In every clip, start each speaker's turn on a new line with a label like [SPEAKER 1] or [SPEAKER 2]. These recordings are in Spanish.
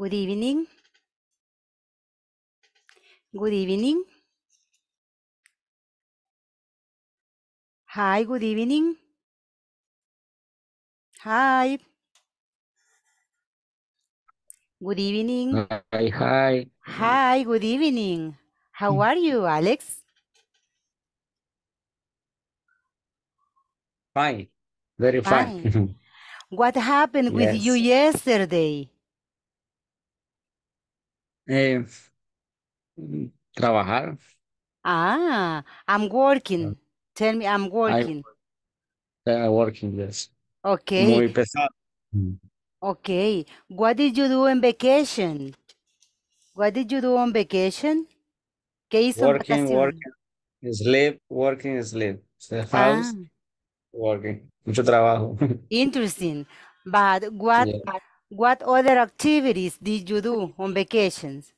[SPEAKER 1] good evening good evening hi good evening hi good evening hi hi hi good evening how are you alex
[SPEAKER 2] fine very fine, fine.
[SPEAKER 1] what happened with you yesterday
[SPEAKER 2] Eh, mm, trabajar.
[SPEAKER 1] Ah, I'm working. Ah. Tell me I'm working.
[SPEAKER 2] I, working. working, yes.
[SPEAKER 1] Okay. pesado. Mm. Okay. What did you do on vacation? What did you do on vacation? ¿Qué hizo en Working, vacaciones?
[SPEAKER 2] working, sleep, working, sleep. The house, ah. working. Mucho trabajo.
[SPEAKER 1] interesting. But what Yeah. What other activities did you do on vacations?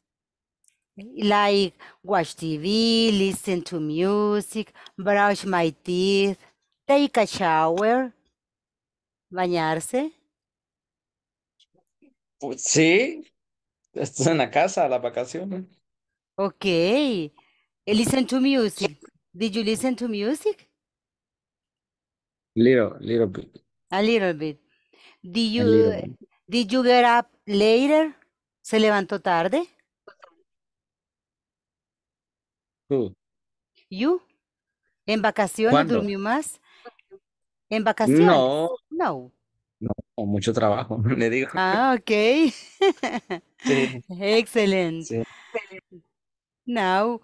[SPEAKER 1] Like watch TV, listen to music, brush my teeth, take a shower, bañarse.
[SPEAKER 2] Pues sí, en la casa, a las vacaciones.
[SPEAKER 1] Ok. Listen to music. Did you listen to music?
[SPEAKER 2] little bit.
[SPEAKER 1] A little bit. Do you, Did you get up later? ¿Se levantó tarde? Who? You. ¿En vacaciones durmió más? ¿En vacaciones? No. No.
[SPEAKER 2] No, mucho trabajo, le digo.
[SPEAKER 1] Ah, ok. Sí. Excelente. Sí. Now,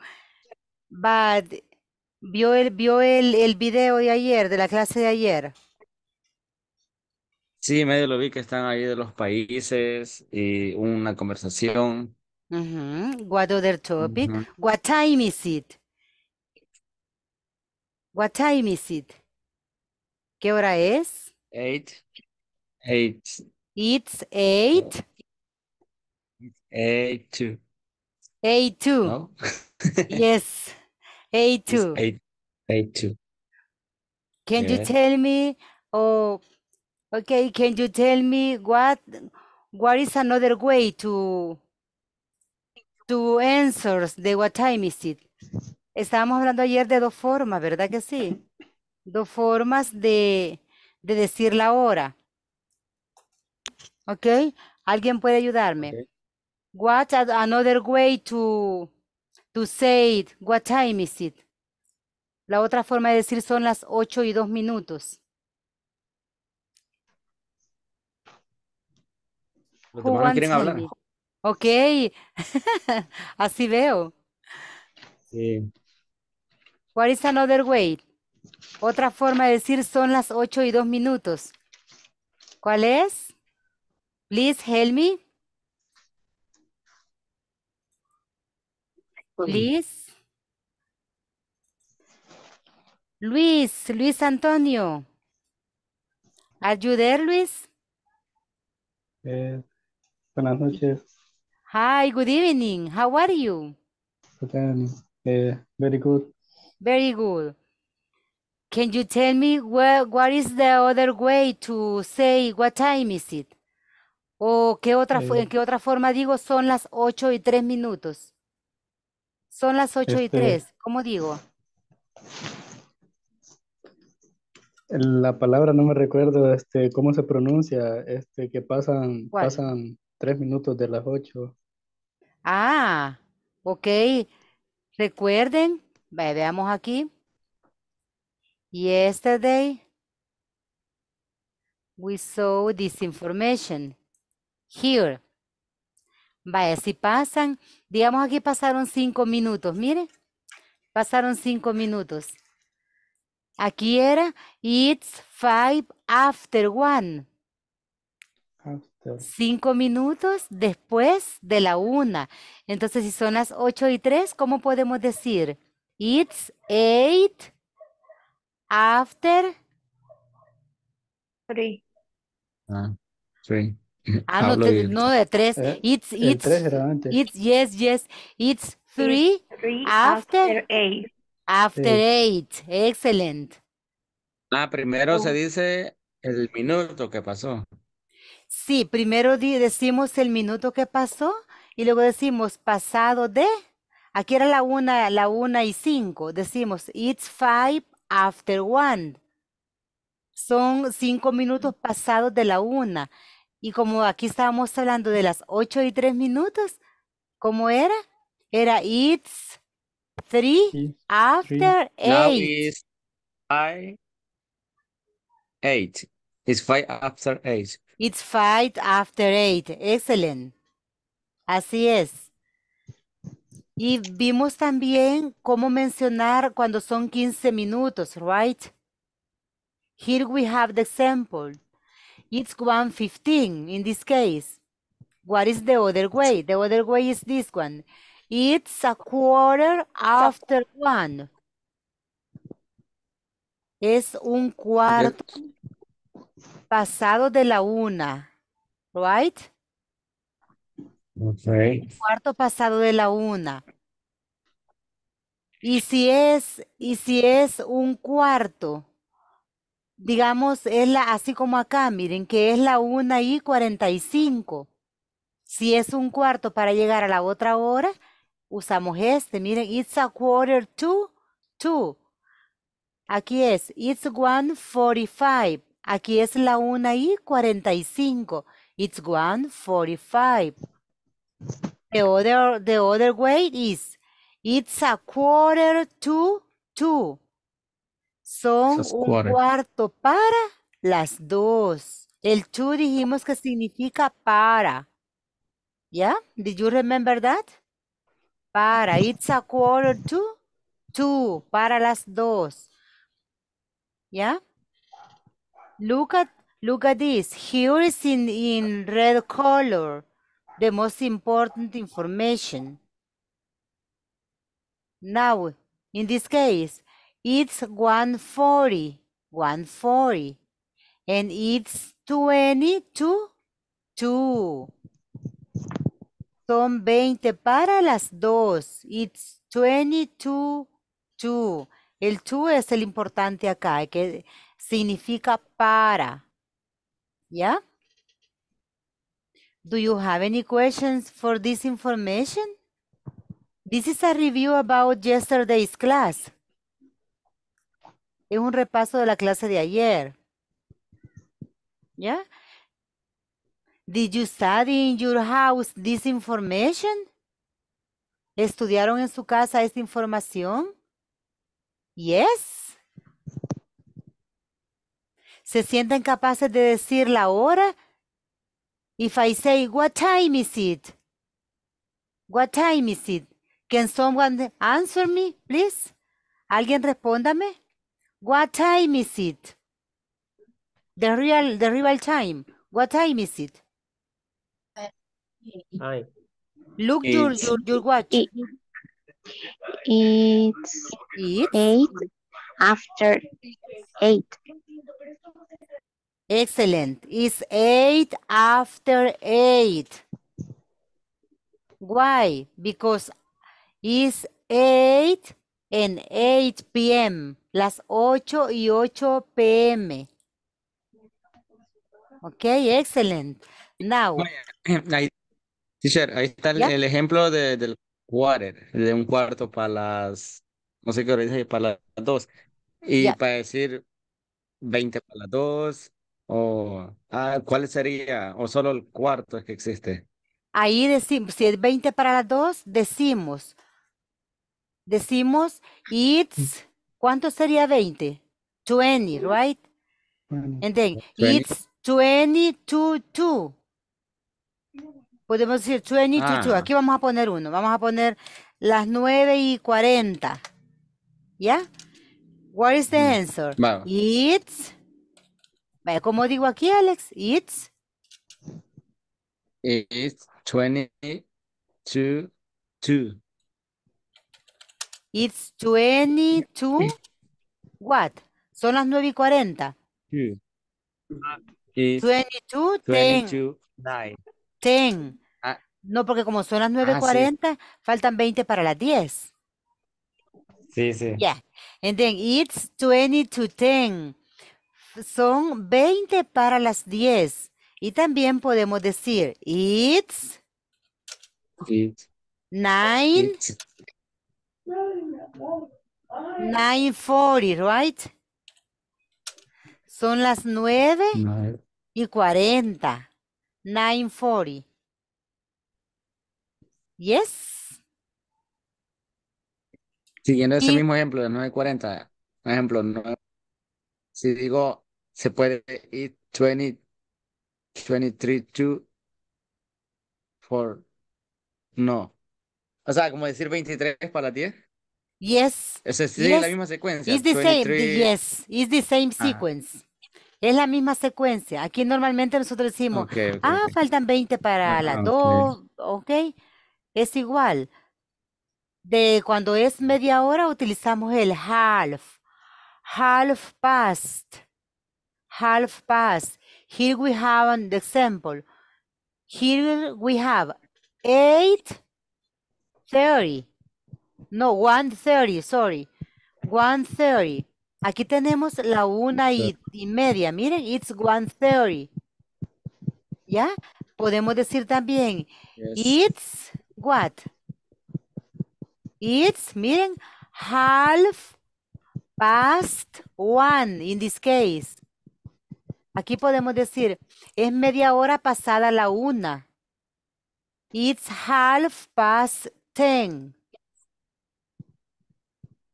[SPEAKER 1] but, ¿vio el, vio el, el video de ayer, de la clase de ayer?
[SPEAKER 2] Sí, medio lo vi que están ahí de los países y una conversación.
[SPEAKER 1] What other topic? What time is it? What time is it? ¿Qué hora es? Eight, eight, It's eight. eight, two, 8:02. two. Yes, two. eight, two. Can you tell me, oh, Okay, can you tell me what what is another way to to answer the what time is it? Estábamos hablando ayer de dos formas, ¿verdad que sí? Dos formas de, decir la hora. ¿Ok? ¿Alguien puede ayudarme? What What another way to to say it? What time is it? La otra forma de decir son las ocho y dos minutos.
[SPEAKER 2] Los demás no quieren hablar.
[SPEAKER 1] Ok, así veo. Sí. What is another way? Otra forma de decir son las 8 y 2 minutos. ¿Cuál es? Please help me. Pues Please. Luis, Luis Antonio. ¿Ayudar Luis?
[SPEAKER 2] Eh, Buenas noches.
[SPEAKER 1] Hi, good evening. How are you?
[SPEAKER 2] Good evening. Eh, very good.
[SPEAKER 1] Very good. Can you tell me where, what is the other way to say what time is it? ¿O qué otra, eh. en qué otra forma digo son las 8 y 3 minutos? Son las 8 y 3, este. ¿cómo digo?
[SPEAKER 2] La palabra no me recuerdo este, cómo se pronuncia, este, que pasan, pasan tres minutos de las ocho.
[SPEAKER 1] Ah, ok. Recuerden, veamos aquí. Yesterday, we saw this information here. Vaya, si pasan, digamos aquí pasaron cinco minutos, mire. Pasaron cinco minutos. Aquí era, it's five after one. Cinco minutos después de la una. Entonces, si son las ocho y tres, ¿cómo podemos decir? It's eight after three.
[SPEAKER 2] Ah, three.
[SPEAKER 1] Ah, no, de tres. Eh, it's, it's, it's, yes, yes. It's three, after, eight. After eight. excelente.
[SPEAKER 2] Ah, primero se oh. dice el minuto que pasó.
[SPEAKER 1] Sí, primero decimos el minuto que pasó y luego decimos pasado de. Aquí era la una, la una y cinco. Decimos it's five after one. Son cinco minutos pasados de la una. Y como aquí estábamos hablando de las ocho y tres minutos, ¿cómo era? Era it's three after eight.
[SPEAKER 2] It's five after eight.
[SPEAKER 1] It's five after eight. Excellent. Así es. Y vimos también cómo mencionar cuando son 15 minutos, right? Here we have the example. It's 1.15 in this case. What is the other way? The other way is this one. It's a quarter after one. Es un cuarto pasado de la una, right?
[SPEAKER 2] Okay.
[SPEAKER 1] Cuarto pasado de la una. Y si es, y si es un cuarto, digamos, es la, así como acá, miren, que es la una y cuarenta y cinco. Si es un cuarto para llegar a la otra hora, usamos este, miren, it's a quarter to two. Aquí es, it's one forty-five. Aquí es la una y cinco. It's 1.45. The other, the other way is, it's a quarter to two. Son un cuarto para las dos. El two dijimos que significa para. ¿Ya? Did you remember that? Para. It's a quarter to two. Para las dos. ¿Ya? Look at this. Here is in, in red color the most important information. Now, in this case, it's 140, 140, and it's 22, 2. Son 20 para las 2. It's 22, 2. El 2 es el importante acá, significa para. ¿Ya? Do you have any questions for this information? This is a review about yesterday's class. Es un repaso de la clase de ayer. ¿Ya? Did you study in your house this information? ¿Estudiaron en su casa esta información? Yes se sienten capaces de decir la hora. If I say, what time is it? What time is it? Can someone answer me, please? ¿Alguien respóndame? What time is it? The real, the real time. What time is it? Look your, your, watch. it's eight after eight. Excellent. It's eight after eight. Why? Because it's eight and eight p.m. Las ocho y ocho p.m. Ok, excellent. Now.
[SPEAKER 2] Ahí, teacher, ahí está el ejemplo de, del quarter, de un cuarto para las, no sé qué hora dice, para las dos. Y para decir 20 para las 2, o ah, ¿cuál sería? O solo el cuarto es que existe.
[SPEAKER 1] Ahí decimos, si es 20 para las 2, decimos, decimos, it's, ¿cuánto sería 20? 20, right? 20. it's 20 2. Podemos decir 20 2. Ah. Aquí vamos a poner uno. Vamos a poner las 9 y 40. ¿Ya? What is the mm. answer? Vale. It's. ¿Cómo digo aquí, Alex? It's.
[SPEAKER 2] It's 22.
[SPEAKER 1] It's 22. What? Son las 9 y 40.
[SPEAKER 2] It's 22, 22
[SPEAKER 1] 10. No, porque como son las 9 y 40, faltan 20 para las 10.
[SPEAKER 2] Sí, sí. Yeah.
[SPEAKER 1] And then it's 20 to 10. Son 20 para las 10. Y también podemos decir it's, it's 9 it's, 9.40, right? Son las 9 y 40. 9.40. Yes?
[SPEAKER 2] Siguiendo ese mismo ejemplo de 940, por ejemplo, no- si digo, se puede ir 20, 23, 2 4? no. O sea, como decir 23 para
[SPEAKER 1] 10, yes, ese sigue la misma secuencia, the same, yes, is the same sequence. Es la misma secuencia. Aquí normalmente nosotros decimos, ah, faltan 20 para la 2, ok, es igual. De cuando es media hora utilizamos el half, half past, half past. Here we have an example. Here we have eight thirty. No, one thirty, sorry. one thirty. Aquí tenemos la una y, media. Miren, it's one thirty. ¿Ya? Podemos decir también, it's what? It's, miren, half past one, in this case. Aquí podemos decir, es media hora pasada la una. It's half past ten.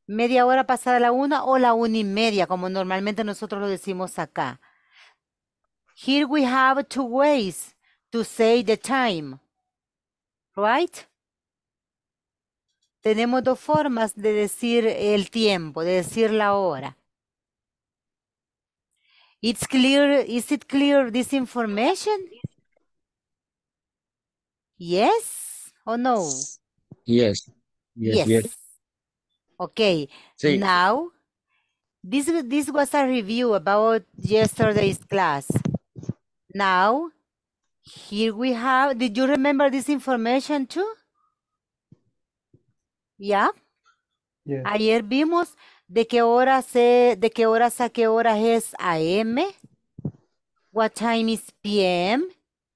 [SPEAKER 1] Media hora pasada la una o la una y media, como normalmente nosotros lo decimos acá. Here we have two ways to say the time. Right? Tenemos dos formas de decir el tiempo, de decir la hora. It's clear, is it clear this information? Yes or no?
[SPEAKER 2] Yes. Yes, yes.
[SPEAKER 1] Okay. Now, this this was a review about yesterday's class. Now, here we have, did you remember this information too? ¿Ya? Yeah. Ayer vimos de qué hora se, de qué horas a qué horas es AM. What time is PM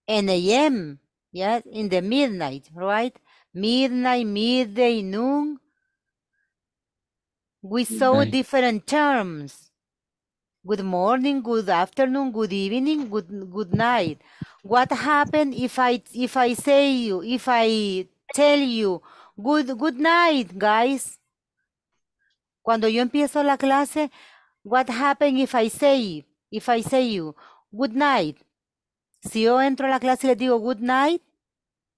[SPEAKER 1] and AM? Yes, in the midnight, right? Midnight, midday, noon. We saw midnight. different terms. Good morning, good afternoon, good evening, good good night. What happened if I if I say you, if I tell you Good, good night, guys. Cuando yo empiezo la clase, what happens if I say, if I say you, good night? Si yo entro a la clase y le digo good night,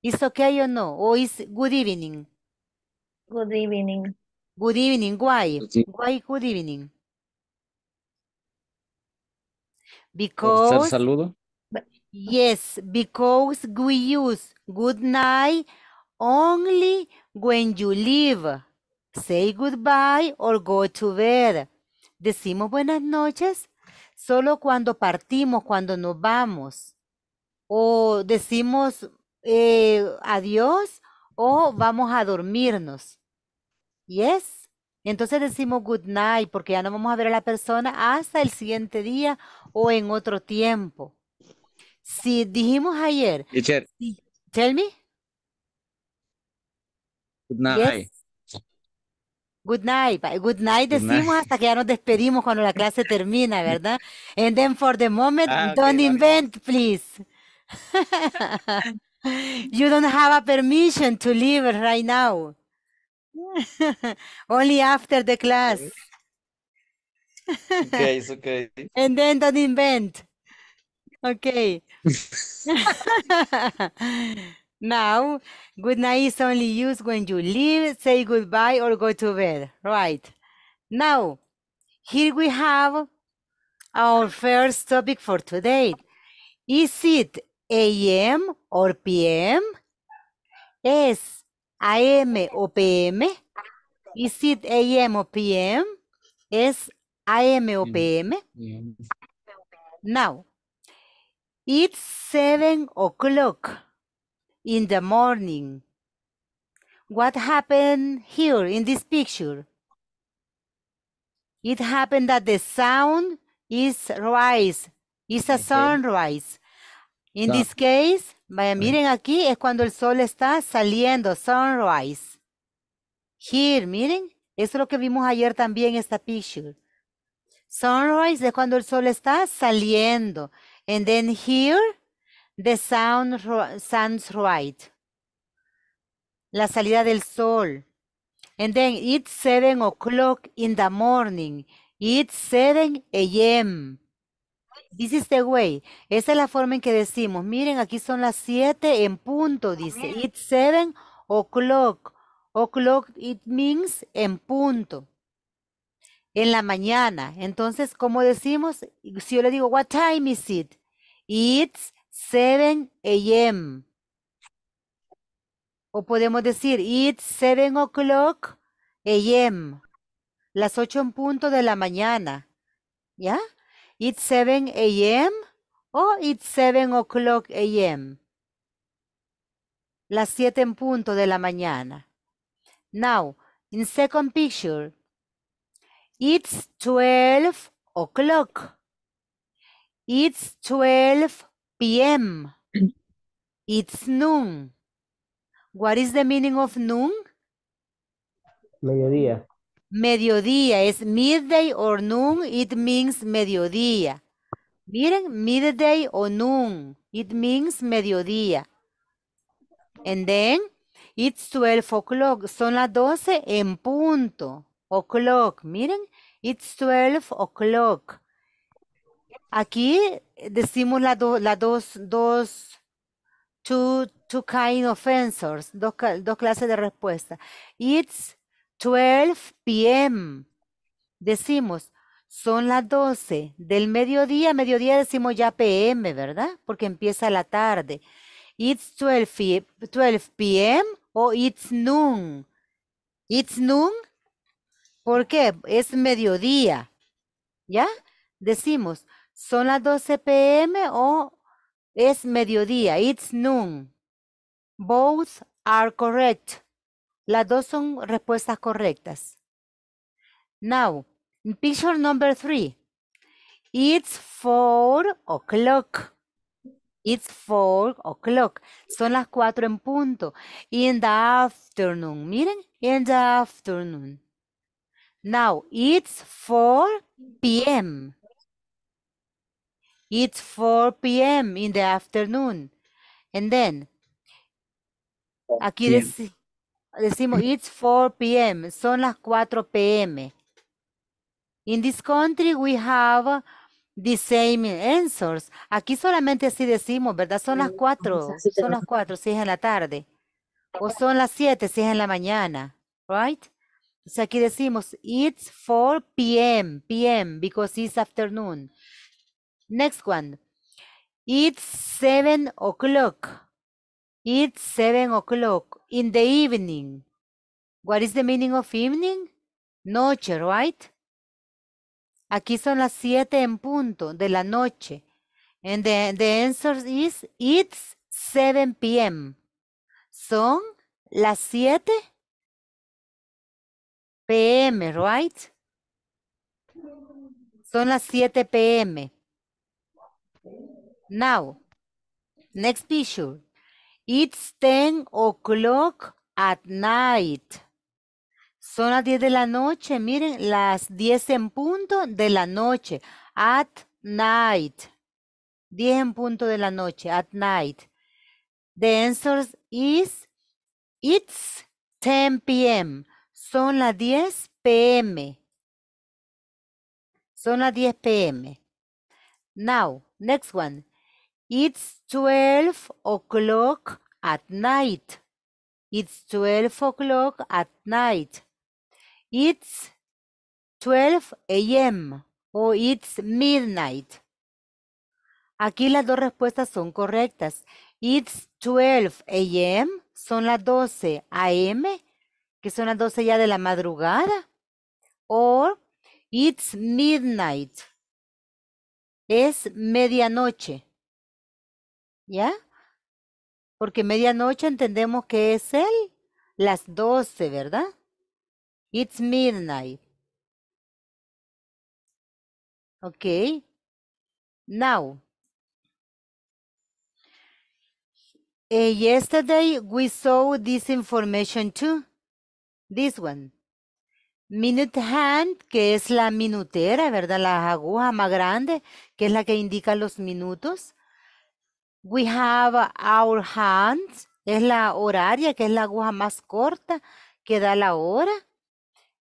[SPEAKER 1] ¿Is okay o no? ¿O is good evening? Good evening. Good evening. Why? Why good evening? Because... saludo? Yes, because we use good night Only when you leave. Say goodbye or go to bed. Decimos buenas noches solo cuando partimos, cuando nos vamos. O decimos eh, adiós o vamos a dormirnos. Yes. Entonces decimos good night porque ya no vamos a ver a la persona hasta el siguiente día o en otro tiempo. Si dijimos ayer. Tell me. Good night. Good night. Good night decimos hasta que ya nos despedimos cuando la clase termina, ¿verdad? And then for the moment, ah, don't invent, please. you don't have a permission to leave right now. Only after the class.
[SPEAKER 2] Okay, it's okay.
[SPEAKER 1] And then don't invent. Okay. Now, good night is only used when you leave, say goodbye, or go to bed. Right. Now, here we have our first topic for today. Is it AM or PM? Is AM or PM? Is it AM or PM? Is AM or PM? Now, it's 7 o'clock. in the morning. What happened here in this picture? It happened that the sound is rise, is a sunrise. In this case, vaya, miren aquí, es cuando el sol está saliendo, sunrise. Here, miren, eso es lo que vimos ayer también esta picture. Sunrise es cuando el sol está saliendo. And then here The sound sounds right. La salida del sol. And then it's seven o'clock in the morning. It's seven a.m. This is the way. Esa es la forma en que decimos, miren, aquí son las siete en punto, dice. It's seven o'clock. O'clock it means en punto. En la mañana. Entonces, ¿cómo decimos? Si yo le digo, what time is it? It's 7 a.m. O podemos decir, it's 7 o'clock a.m. Las 8 en punto de la mañana. ¿Ya? It's 7 a.m. o it's 7 o'clock a.m. Las 7 en punto de la mañana. Now, in second picture, it's 12 o'clock. It's 12 PM. Mm. It's noon. What is the meaning of noon?
[SPEAKER 2] Mediodía.
[SPEAKER 1] Mediodía es midday or noon. It means mediodía. Miren, midday o noon. It means mediodía. And then, it's 12 o'clock. Son las 12 en punto. O'clock. Miren, it's 12 o'clock. Aquí eh, decimos las dos, dos, dos, two, kind of answers, dos, dos clases de respuesta. It's 12 p.m. Decimos, son las 12 del mediodía. Mediodía decimos ya PM, ¿verdad? Porque empieza la tarde. It's 12, 12 p.m. o it's noon. It's noon. ¿Por qué? Es mediodía. ¿Ya? Decimos, ¿Son las 12 p.m. o es mediodía? It's noon. Both are correct. Las dos son respuestas correctas. Now, picture number three. It's four o'clock. It's four o'clock. Son las cuatro en punto. In the afternoon. Miren, in the afternoon. Now, it's four p.m. It's 4 p.m. in the afternoon. And then, aquí decimos, it's 4 p.m. Son las 4 p.m. In this country we have the same answers. Aquí solamente así decimos, ¿verdad? Son las 4. Son las 4 si es en la tarde. O son las 7 si es en la mañana. Right? sea, aquí decimos, it's 4 p.m. p.m. because it's afternoon. Next one. It's seven o'clock. It's seven o'clock in the evening. What is the meaning of evening? Noche, right? Aquí son las siete en punto de la noche. And the, the answer is it's 7 p.m. Son las 7 p.m., right? Son las 7 p.m. Now, next picture. It's 10 o'clock at night. Son las 10 de la noche, miren, las 10 en punto de la noche. At night. 10 en punto de la noche, at night. The answer is, it's 10 p.m. Son las 10 p.m. Son las 10 p.m. Now, next one. It's 12 o'clock at night. It's 12 o'clock at night. It's 12 a.m. o it's midnight. Aquí las dos respuestas son correctas. It's 12 a.m. son las 12 a.m. que son las 12 ya de la madrugada. O it's midnight. Es medianoche. ¿Ya? Porque medianoche entendemos que es el, las 12, ¿verdad? It's midnight. Ok. Now. Eh, yesterday we saw this information too. This one. Minute hand, que es la minutera, ¿verdad? La aguja más grande, que es la que indica los minutos. We have our hands. Es la horaria, que es la aguja más corta que da la hora.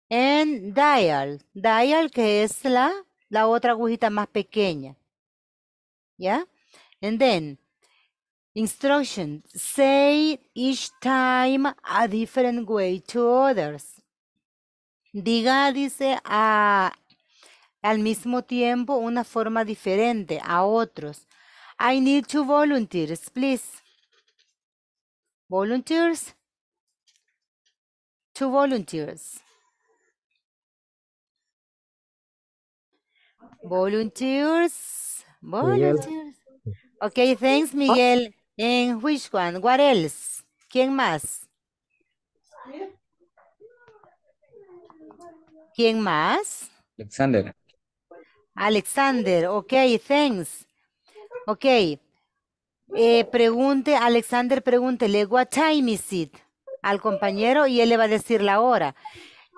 [SPEAKER 1] And dial. Dial, que es la, la otra agujita más pequeña. ¿Ya? Yeah? And then, instruction. Say each time a different way to others. Diga, dice, a, al mismo tiempo una forma diferente a otros. I need two volunteers, please. Volunteers? Two volunteers. Volunteers? Volunteers. Okay, thanks, oh. Miguel. And which one? What else? ¿Quién más? ¿Quién más? Alexander. Alexander, okay, thanks. Ok. Eh, pregunte, Alexander, pregúntele, what time is it? Al compañero y él le va a decir la hora.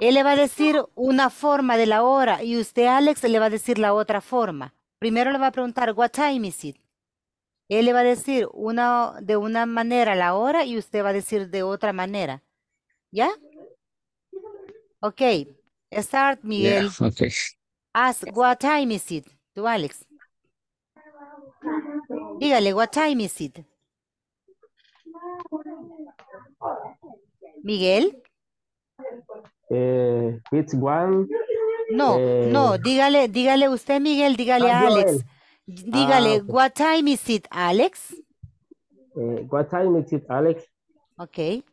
[SPEAKER 1] Él le va a decir una forma de la hora y usted, Alex, le va a decir la otra forma. Primero le va a preguntar, what time is it? Él le va a decir una, de una manera la hora y usted va a decir de otra manera. ¿Ya? Ok. Start, Miguel. okay. Ask, what time is it? To Alex. Dígale, what time is it? Miguel.
[SPEAKER 2] Eh, it's one. No, eh, no,
[SPEAKER 1] dígale, dígale usted, Miguel, dígale a ah, Alex. Dígale, ah, okay. what time is it, Alex?
[SPEAKER 2] Eh, what time is it, Alex?
[SPEAKER 1] Ok.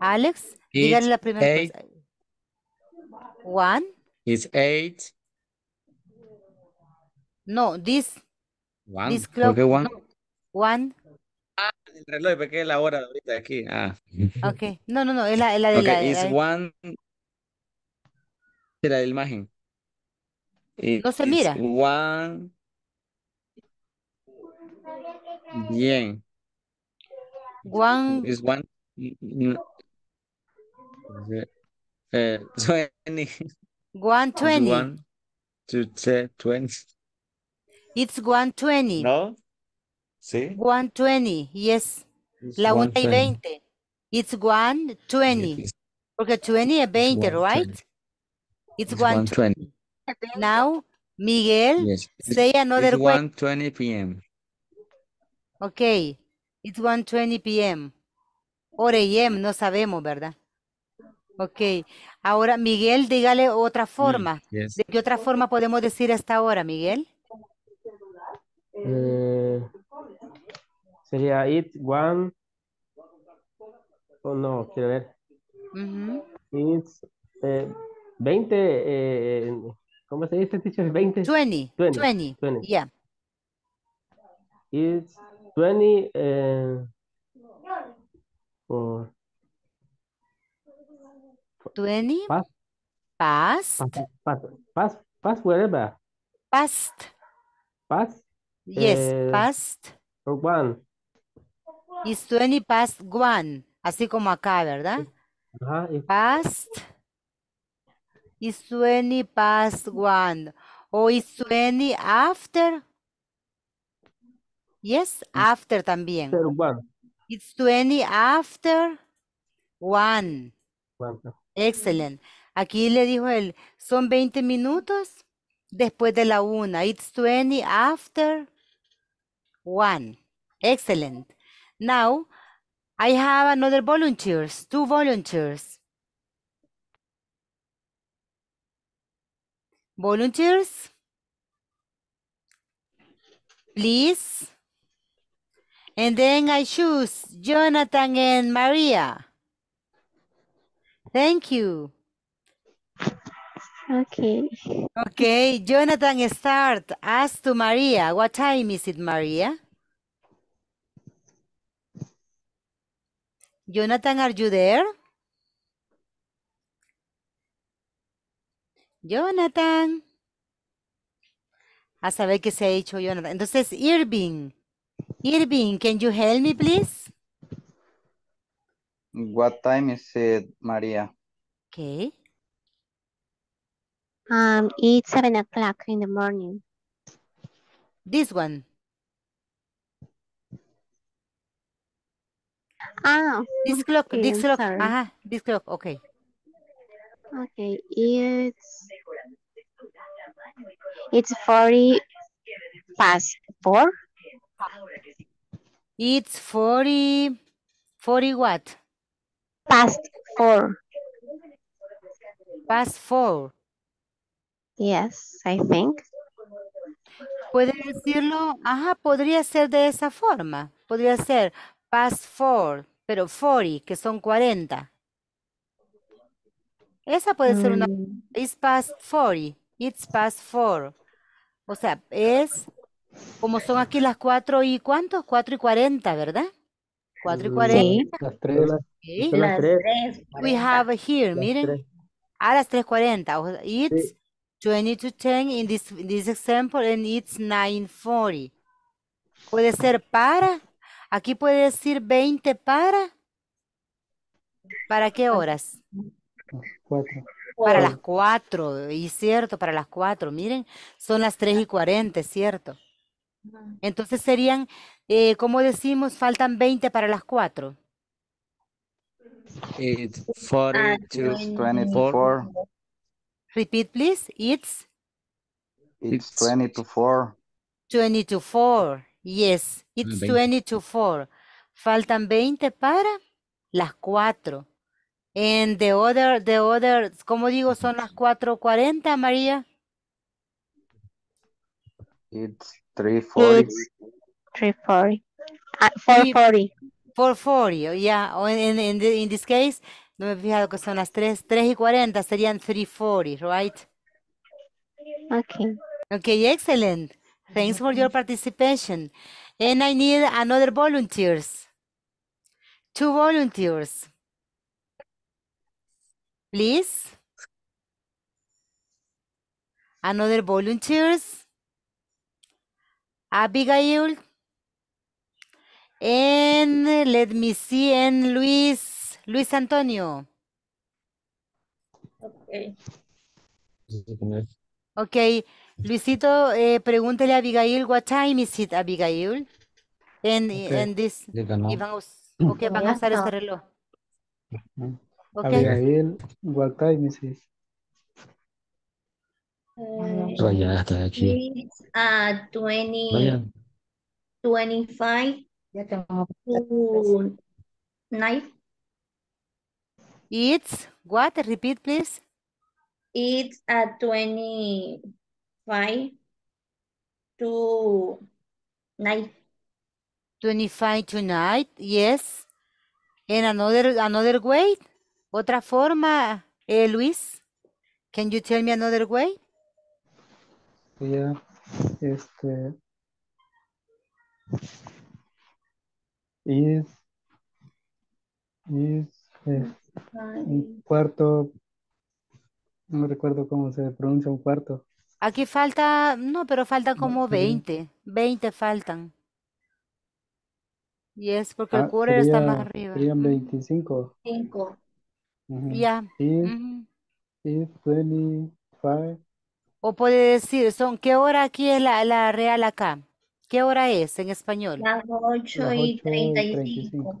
[SPEAKER 1] Alex, it's dígale la primera eight. cosa. One. It's no, this.
[SPEAKER 2] One. Okay,
[SPEAKER 1] one.
[SPEAKER 2] Ah, el reloj, porque es la hora ahorita aquí. Ah.
[SPEAKER 1] Ok. No, no, no, es la, la de la. Is
[SPEAKER 2] one. De la imagen. no se mira. One. Bien.
[SPEAKER 1] One. Is one. Eh, One, two, It's 120. ¿No? ¿Sí? 120, yes. la 1 y 20. It's 120. Porque 20 es 20, right? It's, 120. Now, Miguel, say another it's
[SPEAKER 2] 120 p.m.
[SPEAKER 1] Okay. It's 1.20 p.m. Or a.m. no sabemos, ¿verdad? Okay. Ahora, Miguel, dígale otra mm, forma. ¿De qué otra forma podemos decir hasta ahora, Miguel?
[SPEAKER 2] Eh, sería it one. Oh, no, quiero ver. mhm It's eh, 20. Eh, ¿Cómo se
[SPEAKER 1] dice, teacher? 20. 20. twenty Yeah. It's 20. eh for, 20. Past. Past. Past. Past. Past. Past. Past. Yes, eh, past. One. It's 20 past one. Así como acá, ¿verdad? Ajá. Past. It's 20 past one. O it's 20 after. Yes, after también. It's 20 after one. one. Excellent. Aquí le dijo él, son 20 minutos después de la una. It's 20 after One. Excellent. Now, I have another volunteers, two volunteers. Volunteers, please. And then I choose Jonathan and Maria. Thank you. Okay. Okay, Jonathan, start. Ask to Maria. What time is it, Maria? Jonathan, are you there? Jonathan. A saber qué se ha hecho Jonathan. Entonces, Irving. Irving, can you help me, please?
[SPEAKER 2] What time is it, Maria?
[SPEAKER 1] Okay. Um, it's seven o'clock in the morning. This one. Ah, this clock, okay, this clock, uh -huh, this clock, okay. Okay, it's, it's 40 past four. It's 40, 40 what? Past four. Past four. Yes, I think. Puede decirlo, ajá, podría ser de esa forma. Podría ser past four, pero 40, que son 40. Esa puede ser una... Mm. It's past 40. It's past 4. O sea, es... Como son aquí las 4 y... ¿Cuántos? 4 y 40, ¿verdad? 4 y 40.
[SPEAKER 2] Mm. Las 3. Las 3.
[SPEAKER 1] We have here, miren. A ah, las 3.40. It's 20 to 10 in this, this example and it's 9.40. Puede ser para. Aquí puede decir 20 para. ¿Para qué horas? Cuatro. Para las 4, y cierto, para las 4, miren, son las 3 y 40, ¿cierto? Entonces serían, eh, ¿cómo decimos? Faltan 20 para las 4.
[SPEAKER 2] It's 40 ah, to 24.
[SPEAKER 1] Repeat, please. It's?
[SPEAKER 2] It's 20 to 4.
[SPEAKER 1] 20 to 4. Yes, it's 20. to 4. Faltan 20 para las 4. And the other, the other, ¿cómo digo? Son las 4.40, María. It's 3.40. 3.40.
[SPEAKER 2] 4.40.
[SPEAKER 1] 4.40, yeah. In, in, in, this case, no me he fijado que son las 3, 3 y 40, serían 3.40, right? Okay. Okay, excellent. Thanks for your participation. And I need another volunteers. Two volunteers. Please. Another volunteers. Abigail. And let me see, and Luis. Luis Antonio. Ok. Ok. Luisito, eh, pregúntele a Abigail, what time is it, Abigail? En, okay. this, y van a, okay, van a usar este reloj.
[SPEAKER 2] Okay. Abigail, what time is it?
[SPEAKER 1] Uh, eh, ya está aquí.
[SPEAKER 2] At 20, 25
[SPEAKER 1] to 9. It's what? Repeat, please. It's at 25 to 9. 25 to yes. And another, another way? Otra forma, eh, Luis? Can you tell me another way?
[SPEAKER 2] Yeah, este... Is, is, Un cuarto, no recuerdo cómo se pronuncia un cuarto.
[SPEAKER 1] Aquí falta, no, pero faltan como 20, 20 faltan. Y es porque el ah, está más arriba. Serían
[SPEAKER 2] 25. 5. Ya. Yeah. 25.
[SPEAKER 1] O puede decir, son, ¿qué hora aquí es la, la real acá? ¿Qué hora es en español? Las 8 y 35.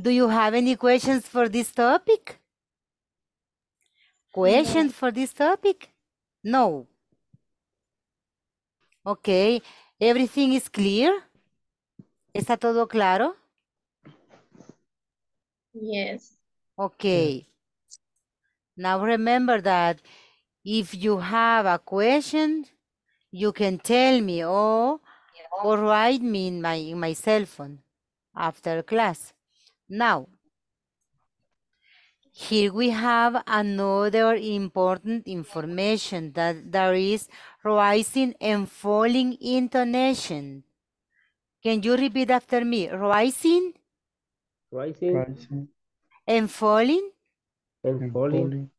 [SPEAKER 1] Do you have any questions for this topic? Questions no. for this topic? No. Okay. Everything is clear? ¿Está todo claro? Yes. Okay. Now remember that if you have a question, you can tell me or, or write me in my, in my cell phone after class. Now, here we have another important information that there is rising and falling intonation. Can you repeat after me? Rising?
[SPEAKER 2] Rising. rising.
[SPEAKER 1] And falling?
[SPEAKER 2] And falling.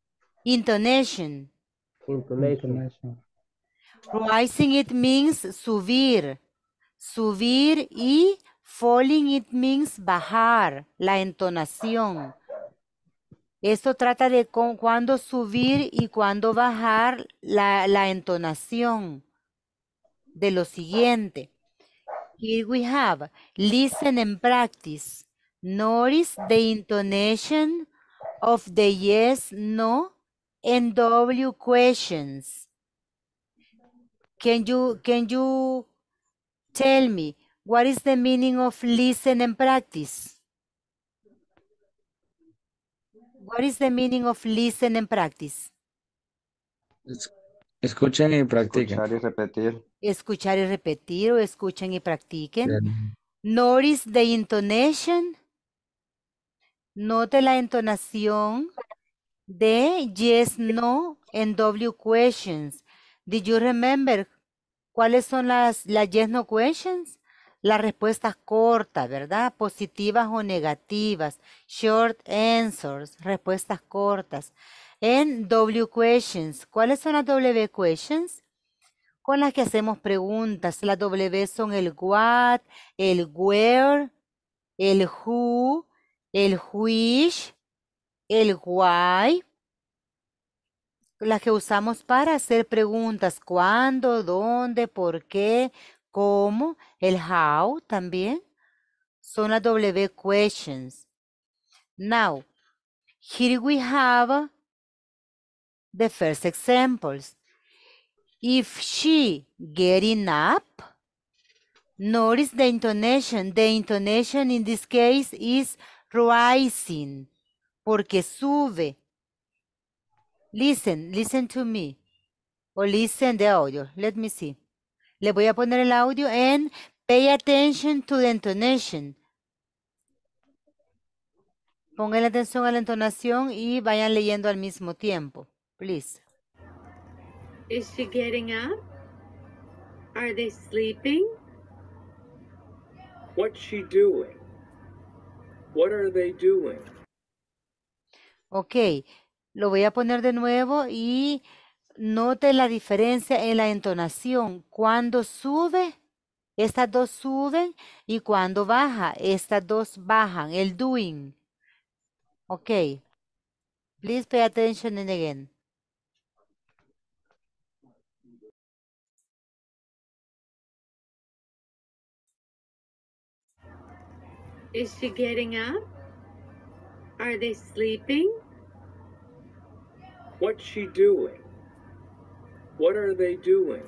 [SPEAKER 1] Intonation.
[SPEAKER 2] Intonation.
[SPEAKER 1] Rising it means subir. Subir y Falling it means bajar la entonación. Esto trata de con, cuándo subir y cuándo bajar la, entonación de lo siguiente. Here we have listen and practice. Notice the intonation of the yes, no, and W questions. you, can you tell me What is the meaning of listen and practice? What is the meaning of listen and practice?
[SPEAKER 2] Escuchen y practiquen. Escuchar y repetir.
[SPEAKER 1] Escuchar y repetir o escuchen y practiquen. Notice the intonation. Note la entonación de yes, no and W questions. Did you remember cuáles son las, las yes, no questions? las respuestas cortas, ¿verdad? Positivas o negativas. Short answers, respuestas cortas. En W questions, ¿cuáles son las W questions? Con las que hacemos preguntas. Las W son el what, el where, el who, el which, el why. Las que usamos para hacer preguntas. ¿Cuándo? ¿Dónde? ¿Por qué? como el how también son las W questions. Now, here we have the first examples. If she getting up, notice the intonation. The intonation in this case is rising, porque sube. Listen, listen to me. Or listen the audio. Let me see. Le voy a poner el audio en Pay attention to the intonation. Pongan atención a la entonación y vayan leyendo al mismo tiempo. Please. Is she getting up? Are they sleeping? What's she doing? What are they doing? Ok, lo voy a poner de nuevo y Note la diferencia en la entonación. Cuando sube, estas dos suben y cuando baja, estas dos bajan. El doing. Ok. Please pay attention again. Is she getting up? Are they sleeping? What's she doing? What are they doing?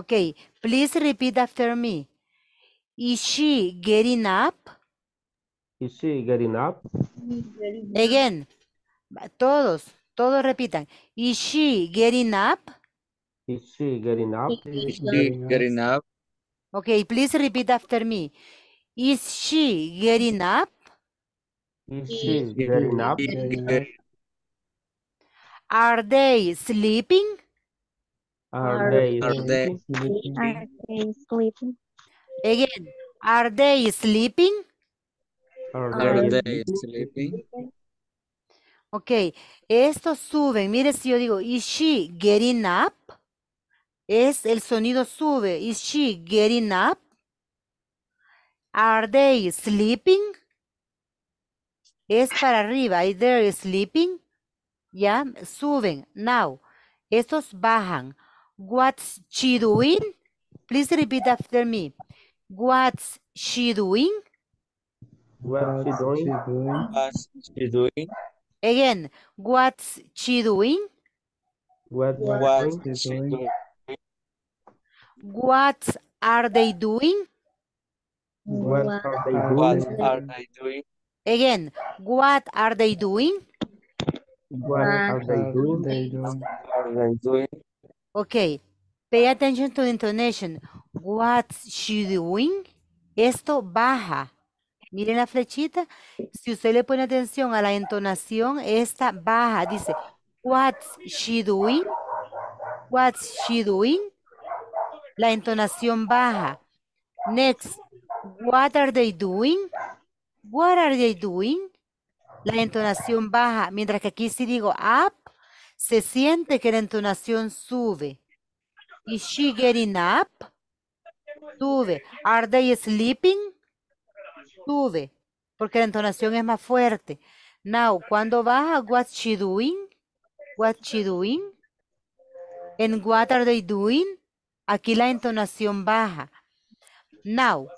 [SPEAKER 1] Okay, please repeat after me. Is she getting up?
[SPEAKER 2] Is she getting up?
[SPEAKER 1] Again, todos, todos repitan. Is she getting up?
[SPEAKER 2] Is she getting up? Is she getting up?
[SPEAKER 1] Okay, please repeat after me. Is she getting up?
[SPEAKER 2] Is she getting up? Is she getting up?
[SPEAKER 1] Are they sleeping?
[SPEAKER 2] Are they, are they
[SPEAKER 1] sleeping? Again, are they sleeping?
[SPEAKER 2] Are they, sleeping?
[SPEAKER 1] Ok, esto sube. Mire si yo digo, is she getting up? Es el sonido sube. Is she getting up? Are they sleeping? Es para arriba. Are they sleeping? Ya, suben. Now, estos bajan. What's she doing? Please repeat after me. What's she doing?
[SPEAKER 2] What's she doing? What's she doing?
[SPEAKER 1] Again, what's she doing?
[SPEAKER 2] What, what's she doing?
[SPEAKER 1] What are they doing?
[SPEAKER 2] What are they doing?
[SPEAKER 1] Again, what are they doing?
[SPEAKER 2] What are they doing?
[SPEAKER 1] Okay. Pay attention to the intonation. What's she doing? Esto baja. Miren la flechita. Si usted le pone atención a la entonación, esta baja. Dice, what's she doing? What's she doing? La entonación baja. Next, what are they doing? What are they doing? la entonación baja, mientras que aquí si digo up, se siente que la entonación sube. Is she getting up? Sube. Are they sleeping? Sube. Porque la entonación es más fuerte. Now, cuando baja, what's she doing? What's she doing? And what are they doing? Aquí la entonación baja. Now,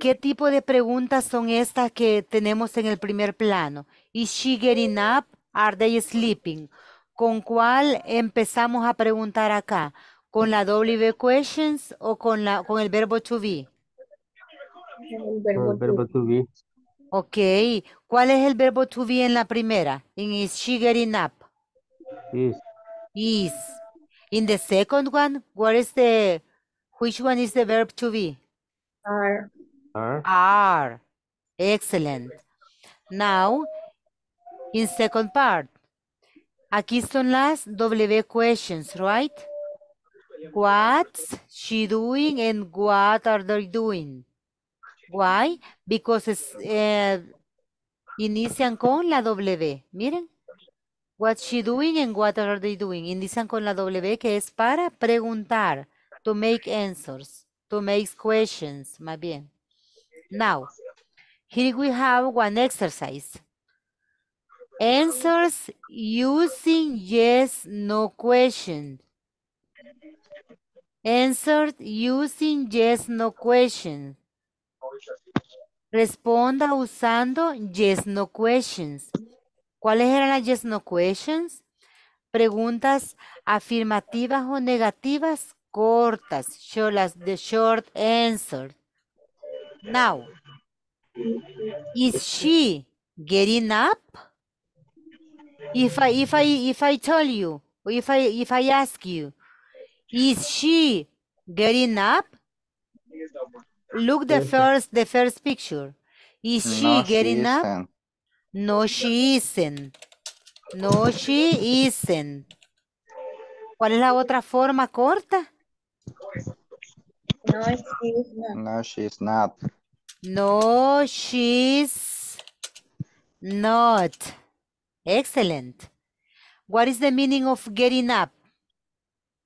[SPEAKER 1] ¿qué tipo de preguntas son estas que tenemos en el primer plano? ¿Is she getting up? ¿Are they sleeping? ¿Con cuál empezamos a preguntar acá? ¿Con la W questions o con, la, con el verbo to be? El to be. Ok. ¿Cuál es el verbo to be en la primera? In is she getting up? Is. Is. In the second one, what is the, which one is the verb to be? Are. Are. Are. Excellent. Now, in second part, aquí son las W questions, right? What's she doing and what are they doing? Why? Because eh, inician con la W. Miren. What's she doing and what are they doing? Inician con la W que es para preguntar, to make answers to make questions, más bien. Now, here we have one exercise. Answers using yes, no question. Answers using yes, no question. Responda usando yes, no questions. ¿Cuáles eran las yes, no questions? Preguntas afirmativas o negativas cortas. Show us the short answer. Now, is she getting up? If I if I if I tell you, if I if I ask you, is she getting up? Look the first the first picture. Is she no, getting she up? No, she isn't. No, she isn't. ¿Cuál es la otra forma corta? No, she's not. No, she's not. not. Excellent. What is the meaning of getting up?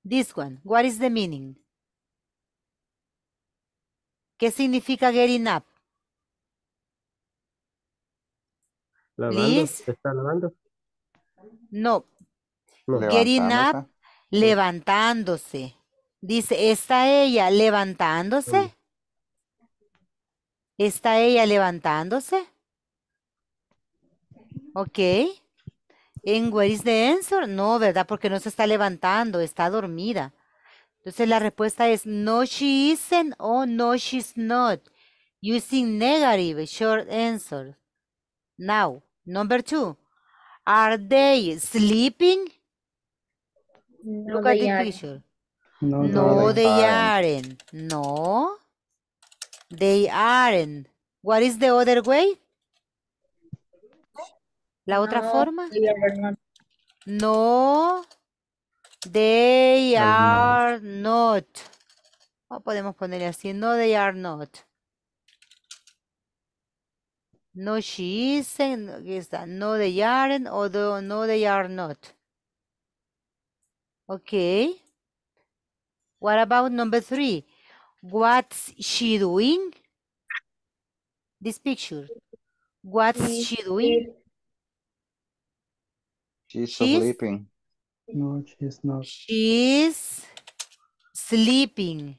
[SPEAKER 1] This one. What is the meaning? ¿Qué significa getting up?
[SPEAKER 2] ¿Está no. Getting up,
[SPEAKER 1] levantándose. Dice, ¿está ella levantándose? ¿Está ella levantándose? Ok. ¿En where is the answer? No, ¿verdad? Porque no se está levantando, está dormida. Entonces la respuesta es no she isn't o no she's not. Using negative short answer Now, number two. Are they sleeping? Look at the picture. No, they, aren't. No, they aren't. What is the other way?
[SPEAKER 2] La otra forma.
[SPEAKER 1] No, they are not. O podemos ponerle así, no, they are not. No, she isn't. No, they aren't. O no, they are not. Okay. What about number three? What's she doing? This picture. What's she doing?
[SPEAKER 2] She's, sleeping. No, she's not.
[SPEAKER 1] She's sleeping.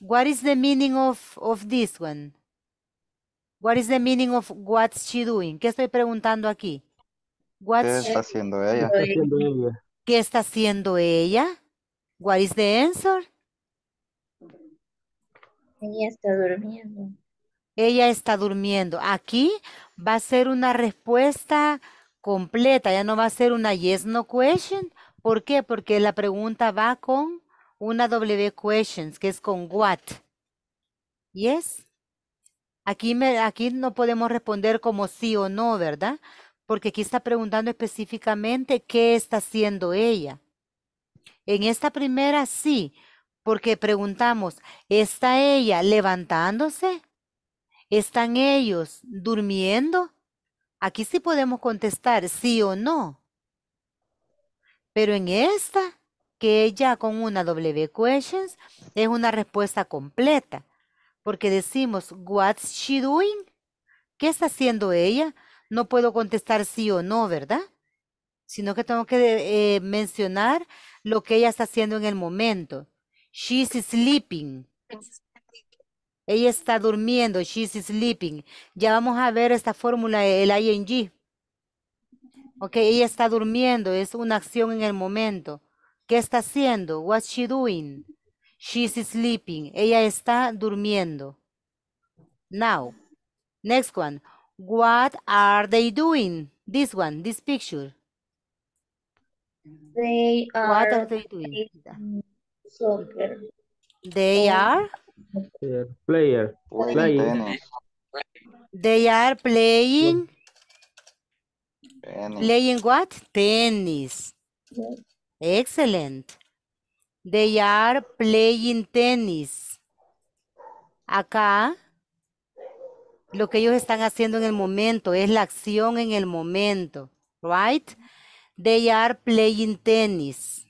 [SPEAKER 1] What is the meaning of, of this one? What is the meaning of what's she doing? ¿Qué estoy preguntando aquí? What's she... haciendo ella? ¿Qué está haciendo ella? ¿Qué está haciendo ella? What is the answer? Ella está durmiendo. Ella está durmiendo. Aquí va a ser una respuesta completa, ya no va a ser una yes no question. ¿Por qué? Porque la pregunta va con una W questions, que es con what. Yes. Aquí, aquí no podemos responder como sí o no, ¿verdad? porque aquí está preguntando específicamente qué está haciendo ella. En esta primera sí, porque preguntamos, ¿está ella levantándose? ¿Están ellos durmiendo? Aquí sí podemos contestar sí o no. Pero en esta, que ella con una W questions, es una respuesta completa. Porque decimos, what's she doing? ¿Qué está haciendo ella? no puedo contestar sí o no, ¿verdad? Sino que tengo que eh, mencionar lo que ella está haciendo en el momento. She's sleeping. Ella está durmiendo, she's sleeping. Ya vamos a ver esta fórmula, el ing. Ok, ella está durmiendo, es una acción en el momento. ¿Qué está haciendo? What's she doing? She's sleeping. Ella está durmiendo. Now, next one. What are they doing? This one, this picture. They are. What are they doing? Soccer. They oh. are.
[SPEAKER 2] Player. Playing.
[SPEAKER 1] They are playing. Tennis. Playing what? Tennis. Yes. Excellent. They are playing tennis. Acá lo que ellos están haciendo en el momento, es la acción en el momento, right? They are playing tennis.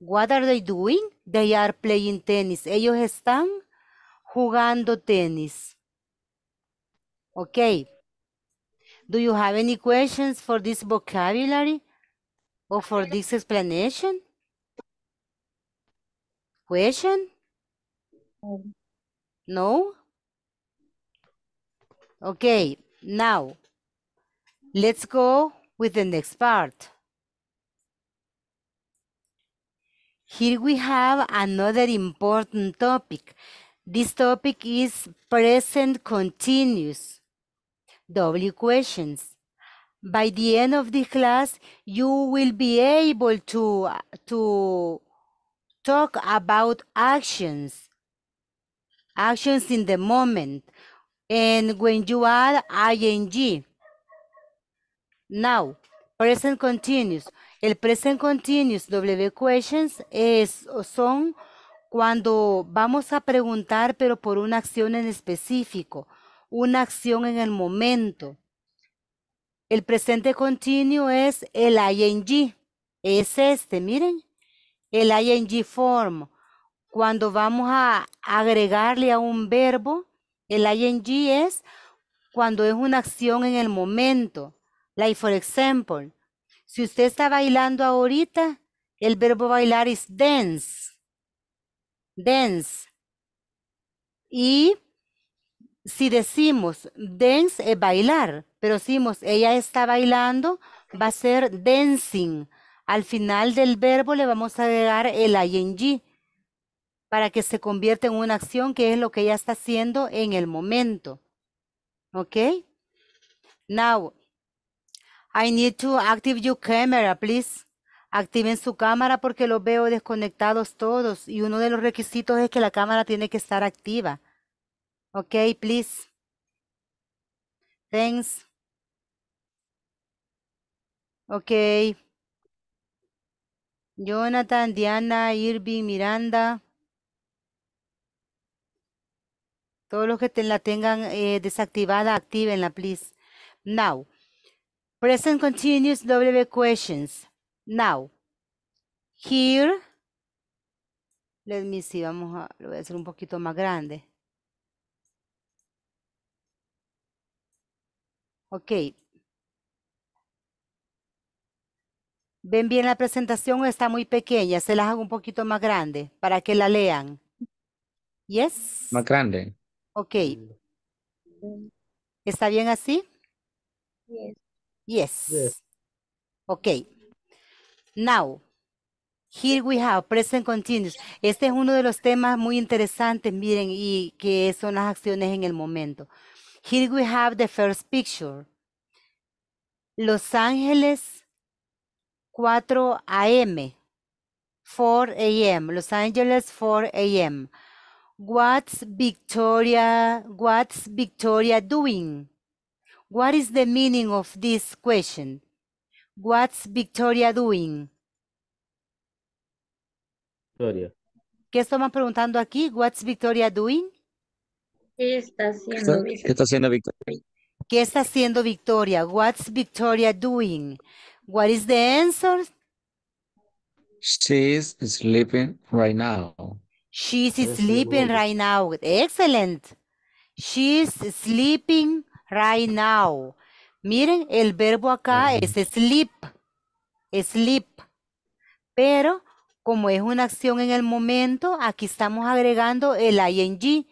[SPEAKER 1] What are they doing? They are playing tennis. Ellos están jugando tenis. Okay. Do you have any questions for this vocabulary or for this explanation? Question? Um, no? Okay, now let's go with the next part. Here we have another important topic. This topic is present continuous. W questions. By the end of the class, you will be able to, to talk about actions. Actions in the moment. and when you add ing. Now, present continuous. El present continuous W questions es, son cuando vamos a preguntar pero por una acción en específico, una acción en el momento. El presente continuo es el ing. Es este, miren, el ing form. Cuando vamos a agregarle a un verbo el ing es cuando es una acción en el momento. Like, for example, si usted está bailando ahorita, el verbo bailar es dance. Dance. Y si decimos dance es bailar, pero decimos ella está bailando, va a ser dancing. Al final del verbo le vamos a agregar el ing para que se convierta en una acción que es lo que ella está haciendo en el momento. ¿Ok? Now, I need to active your camera, please. Activen su cámara porque los veo desconectados todos y uno de los requisitos es que la cámara tiene que estar activa. ¿Ok? Please. Thanks. Ok. Jonathan, Diana, Irving, Miranda. Todos los que la tengan eh, desactivada, activenla, please. Now, present continuous W questions. Now, here, let me see, vamos a, lo voy a hacer un poquito más grande. Ok. ¿Ven bien la presentación está muy pequeña? Se las hago un poquito más grande para que la lean. Yes. Más grande. Ok. ¿Está bien así? Yes. Yes. Ok. Now, here we have present continuous. Este es uno de los temas muy interesantes, miren, y que son las acciones en el momento. Here we have the first picture. Los Ángeles, 4 a.m. 4 a.m. Los Ángeles, 4 a.m. What's Victoria, what's Victoria doing? What is the meaning of this question? What's Victoria doing? Victoria. ¿Qué estaban preguntando aquí? What's Victoria doing? ¿Qué está haciendo, ¿Qué
[SPEAKER 2] está haciendo Victoria?
[SPEAKER 1] ¿Qué está haciendo Victoria? What's Victoria doing? What is the answer?
[SPEAKER 2] She's sleeping right now.
[SPEAKER 1] She's sleeping right now. Excellent. She's sleeping right now. Miren, el verbo acá es sleep. Sleep. Pero como es una acción en el momento, aquí estamos agregando el ing.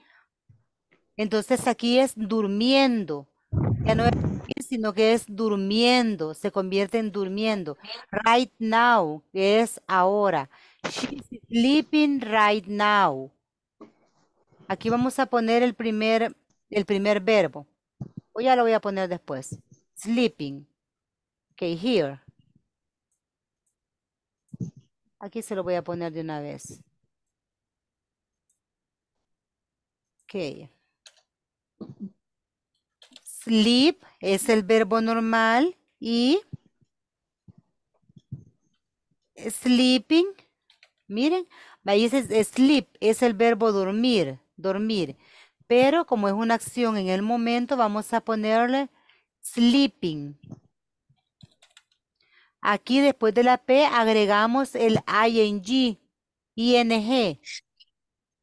[SPEAKER 1] Entonces aquí es durmiendo. Ya no es sino que es durmiendo. Se convierte en durmiendo. Right now, es ahora. She's sleeping right now. Aquí vamos a poner el primer, el primer verbo. O ya lo voy a poner después. Sleeping. Ok, here. Aquí se lo voy a poner de una vez. Ok. Sleep es el verbo normal y sleeping Miren, ahí sleep, es el verbo dormir, dormir. Pero como es una acción en el momento, vamos a ponerle sleeping. Aquí después de la P agregamos el ing, ing.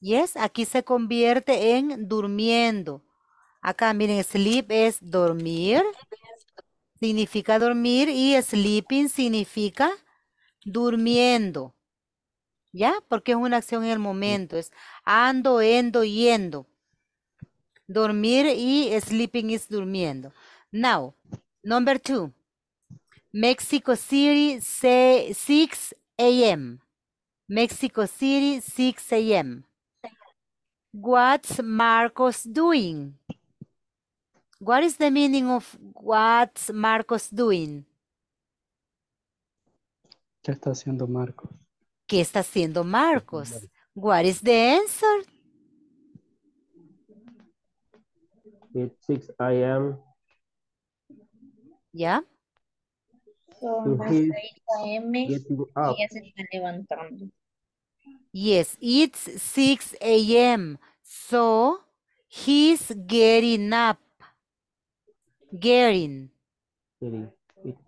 [SPEAKER 1] Yes, aquí se convierte en durmiendo. Acá miren, sleep es dormir, significa dormir y sleeping significa durmiendo. ¿ya? Porque es una acción en el momento, es ando, endo, yendo. Dormir y sleeping is durmiendo. Now, number two. Mexico City, 6 a.m. Mexico City, 6 a.m. What's Marcos doing? What is the meaning of what's Marcos doing?
[SPEAKER 2] ¿Qué está haciendo Marcos?
[SPEAKER 1] ¿Qué está haciendo Marcos? What is the answer?
[SPEAKER 2] It's 6 a.m.
[SPEAKER 1] Yeah. So las 6
[SPEAKER 2] a.m. y ella se está levantando.
[SPEAKER 1] Yes, it's 6 a.m. So, he's getting up. Getting. Getting.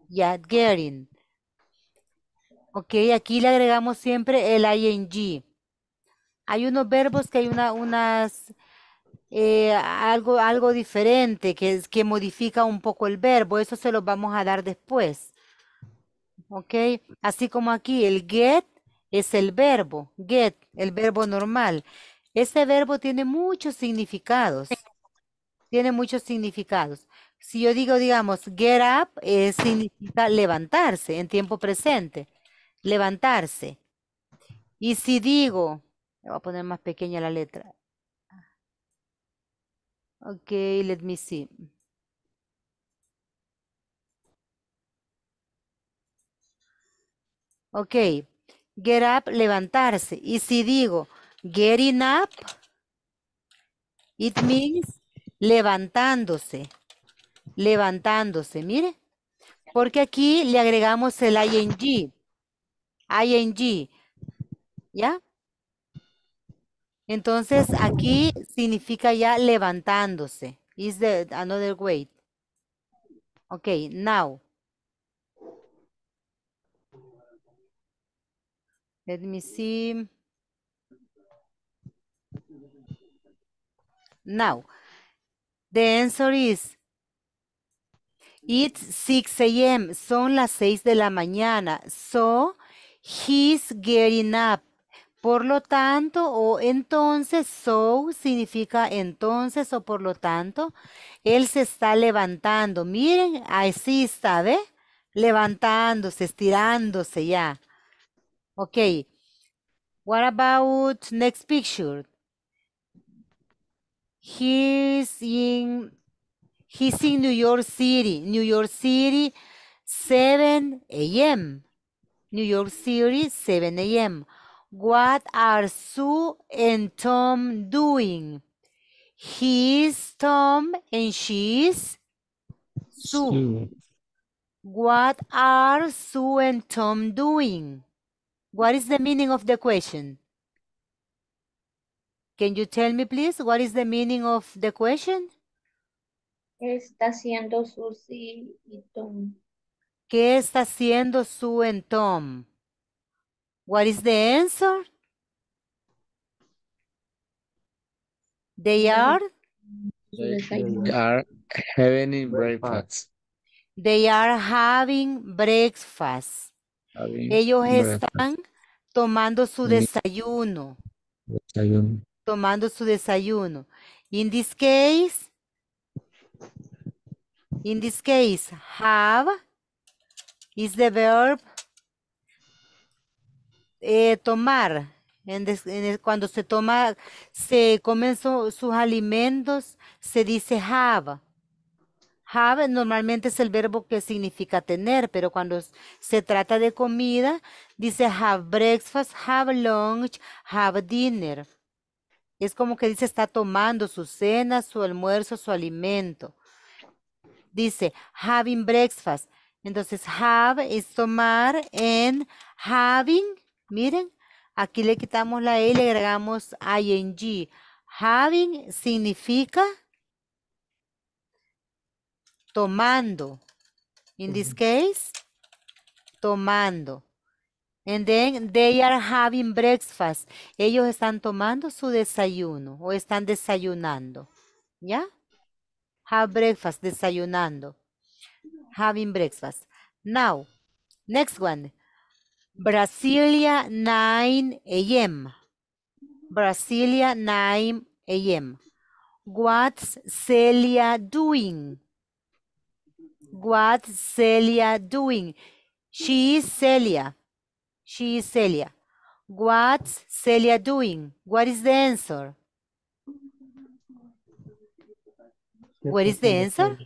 [SPEAKER 1] Yeah, getting. Ok, aquí le agregamos siempre el ing. Hay unos verbos que hay unas, eh, algo, algo diferente que, que modifica un poco el verbo. Eso se lo vamos a dar después. Ok, así como aquí el get es el verbo, get, el verbo normal. Ese verbo tiene muchos significados. Tiene muchos significados. Si yo digo, digamos, get up, eh, significa levantarse en tiempo presente levantarse. Y si digo, voy a poner más pequeña la letra. Ok, let me see. Ok, get up, levantarse. Y si digo, getting up, it means levantándose, levantándose, mire. Porque aquí le agregamos el ing ing. ¿Ya? Entonces aquí significa ya levantándose. Is the another way. Ok, now. Let me see. Now, the answer is It's 6 a.m. Son las 6 de la mañana. So, He's getting up. Por lo tanto, o entonces, so significa entonces o por lo tanto, él se está levantando. Miren, así está, ¿ve? Levantándose, estirándose ya. Ok. What about next picture? He's in, he's in New York City. New York City, 7 a.m. New York City, 7 a.m. What are Sue and Tom doing? He's Tom and she's Sue. Sue. What are Sue and Tom doing? What is the meaning of the question? Can you tell me, please, what is the meaning of the question? ¿Qué está
[SPEAKER 2] haciendo Susie y Tom?
[SPEAKER 1] ¿Qué está haciendo su en Tom? What is the answer? They are? They are
[SPEAKER 2] having breakfast.
[SPEAKER 1] They are having breakfast. Ellos están tomando su desayuno.
[SPEAKER 2] Desayuno.
[SPEAKER 1] Tomando su desayuno. In this case, in this case, have is the verb eh, tomar. cuando se toma, se comen sus alimentos, se dice have. Have normalmente es el verbo que significa tener, pero cuando se trata de comida, dice have breakfast, have lunch, have dinner. Es como que dice está tomando su cena, su almuerzo, su alimento. Dice having breakfast. Entonces, have es tomar en having, miren, aquí le quitamos la E y le agregamos ing. Having significa tomando. In this case, tomando. And then they are having breakfast. Ellos están tomando su desayuno o están desayunando. ¿Ya? Have breakfast, desayunando. having breakfast. Now, next one. Brasilia 9 a.m. Brasilia 9 a.m. What's Celia doing? What's Celia doing? She is Celia. She is Celia. What's Celia doing? What is the answer? What is the answer?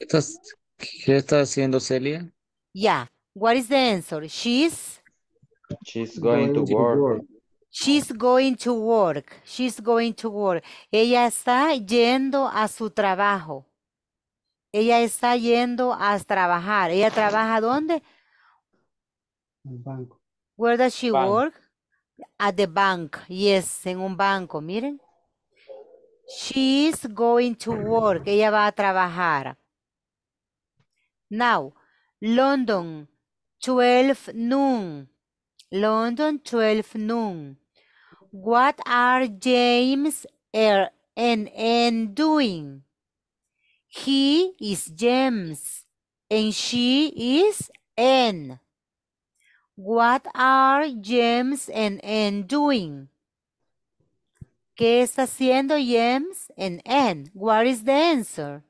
[SPEAKER 2] estás, ¿Qué está haciendo Celia?
[SPEAKER 1] Yeah. What is the answer? She's? She's going, to, work. She's going to work. She's going to work. Ella está yendo a su trabajo. Ella está yendo a trabajar. ¿Ella trabaja dónde? En banco. Where does she work? At the bank. Yes, en un banco. Miren. She's going to work. Ella va a trabajar. Now, London, 12 noon. London, 12 noon. What are James er, and Anne doing? He is James and she is Anne. What are James and Anne doing? ¿Qué está haciendo James and Anne? What is the answer?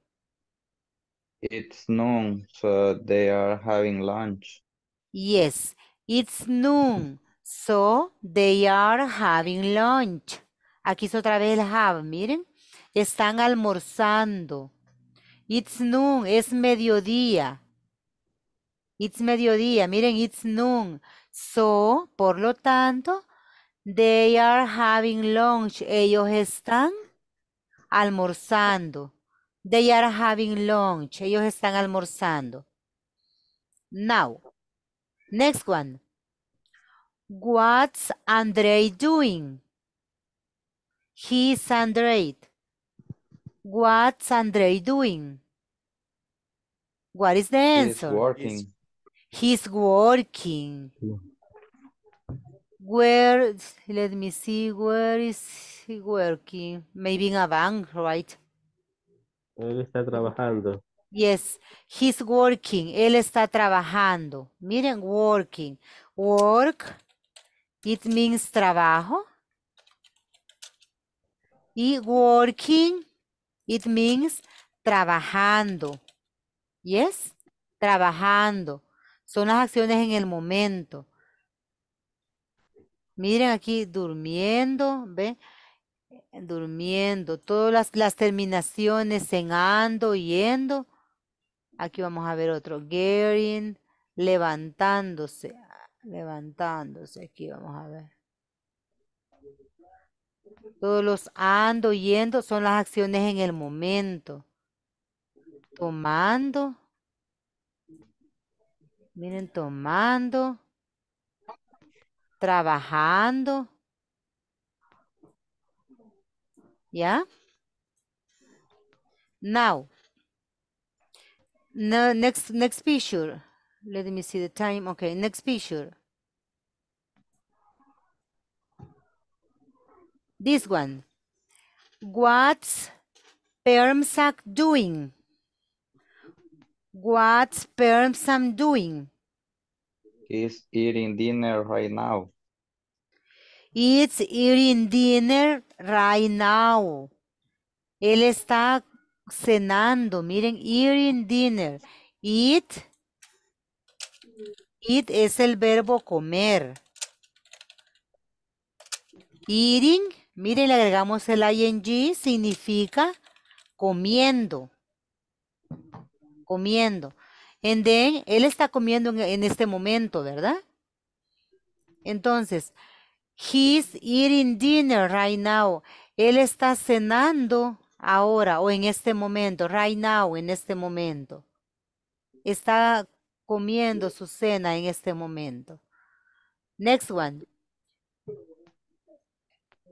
[SPEAKER 2] It's noon, so they are having lunch.
[SPEAKER 1] Yes, it's noon, so they are having lunch. Aquí es otra vez el have, miren. Están almorzando. It's noon, es mediodía. It's mediodía, miren, it's noon. So, por lo tanto, they are having lunch. Ellos están almorzando. They are having lunch. Ellos están almorzando. Now, next one. What's Andre doing? He's Andre. What's Andre doing? What is the answer? He's working. He's working. Where, let me see, where is he working? Maybe in a bank, right? Él está
[SPEAKER 2] trabajando.
[SPEAKER 1] Yes, he's working. Él está trabajando. Miren, working. Work, it means trabajo. Y working, it means trabajando. Yes, trabajando. Son las acciones en el momento. Miren aquí, durmiendo, ¿ven? durmiendo, todas las, terminaciones en ando, yendo. Aquí vamos a ver otro, garing levantándose, levantándose, aquí vamos a ver. Todos los ando, yendo son las acciones en el momento. Tomando. Miren, tomando. Trabajando. Yeah? Now, no, next next picture. Let me see the time. Okay, next picture. This one. What's Permsak doing? What's Permsam doing?
[SPEAKER 2] He's eating dinner right now.
[SPEAKER 1] It's eating dinner right now. Él está cenando. Miren, eating dinner. Eat. Eat es el verbo comer. Eating, miren, le agregamos el ing, significa comiendo. Comiendo. En then, él está comiendo en este momento, ¿verdad? Entonces, He's eating dinner right now. Él está cenando ahora o en este momento, right now, en este momento. Está comiendo su cena en este momento. Next one.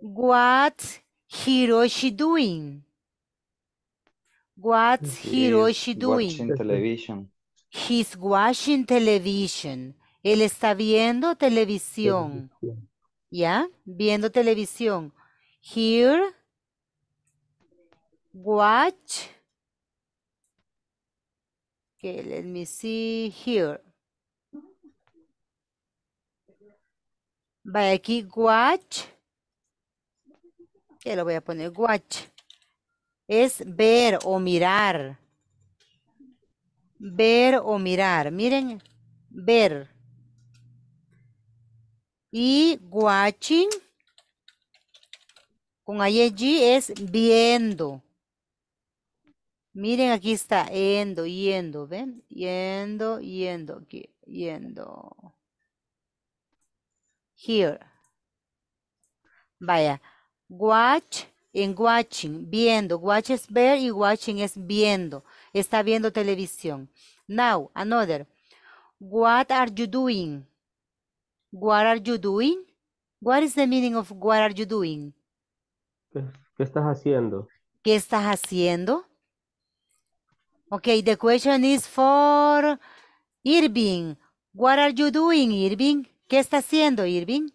[SPEAKER 1] What's Hiroshi doing? What's He Hiroshi doing? Watching
[SPEAKER 2] television.
[SPEAKER 1] He's watching television. Él está viendo televisión. ¿ya? Viendo televisión. here, watch, okay, let me see here. Vaya aquí, watch, que lo voy a poner watch. Es ver o mirar. Ver o mirar. Miren, ver. Y watching con IEG es viendo. Miren, aquí está, yendo, yendo, ¿ven? Yendo, yendo, yendo. Here. Vaya, watch en watching, viendo. Watch es ver y watching es viendo. Está viendo televisión. Now, another. What are you doing? What are you doing? What is the meaning of what are you doing?
[SPEAKER 2] ¿Qué, estás haciendo?
[SPEAKER 1] ¿Qué estás haciendo? Okay, the question is for Irving. What are you doing, Irving? ¿Qué está haciendo, Irving?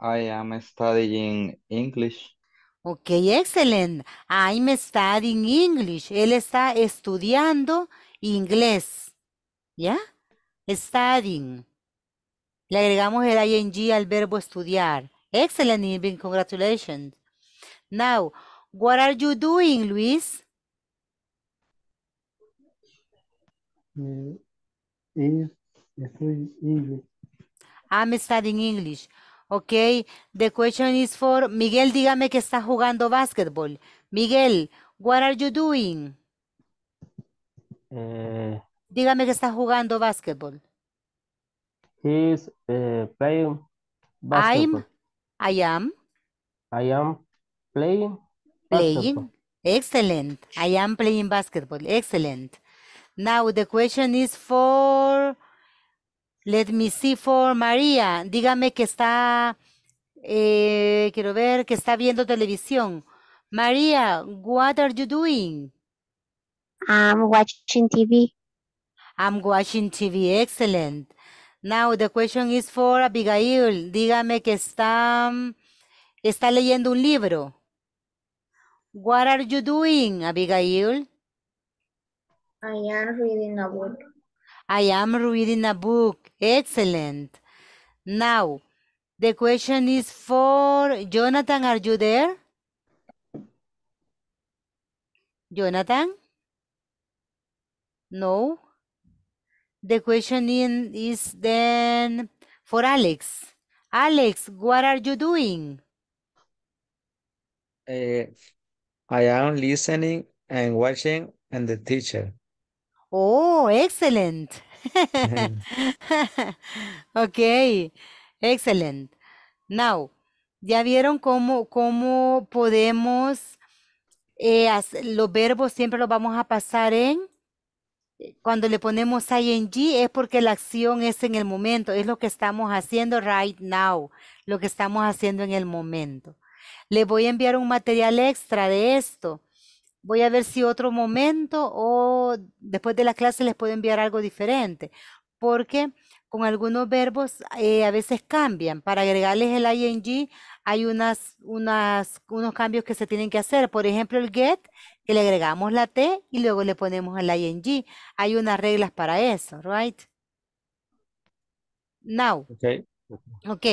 [SPEAKER 2] I am studying English.
[SPEAKER 1] Ok, excellent. I'm studying English. Él está estudiando inglés. ¿Ya? Studying. Le agregamos el ing al verbo estudiar. Excelente, congratulations. Now, what are you doing, Luis?
[SPEAKER 2] Mm, eh, is, eh, estoy English.
[SPEAKER 1] Ah, I'm studying English. Okay, the question is for Miguel, dígame que está jugando basketball. Miguel, what are you doing?
[SPEAKER 2] Eh,
[SPEAKER 1] Dígame que está jugando básquetbol.
[SPEAKER 2] He's eh, playing basketball. I'm, I am. I am playing
[SPEAKER 1] Playing. Excellent. I am playing basketball. Excellent. Now the question is for, let me see, for María. Dígame que está, eh, quiero ver, que está viendo televisión. María, what are you doing? I'm watching TV. I'm watching TV. Excellent. Now the question is for Abigail. Dígame que está, está leyendo un libro. What are you doing, Abigail? I am reading a book. I am reading a book. Excellent. Now, the question is for Jonathan. Are you there? Jonathan? No. The question is then for Alex. Alex, what are you doing?
[SPEAKER 2] Eh, I am listening and watching and the teacher.
[SPEAKER 1] Oh, excellent. Okay, excellent. Now, ya vieron cómo, cómo podemos, eh, los verbos siempre los vamos a pasar en cuando le ponemos ing es porque la acción es en el momento, es lo que estamos haciendo right now, lo que estamos haciendo en el momento. Le voy a enviar un material extra de esto. Voy a ver si otro momento o después de la clase les puedo enviar algo diferente, porque con algunos verbos eh, a veces cambian. Para agregarles el ing hay unas, unos cambios que se tienen que hacer. Por ejemplo, el get que le agregamos la T y luego le ponemos el ING. Hay unas reglas para eso, right? Now. Okay. Ok,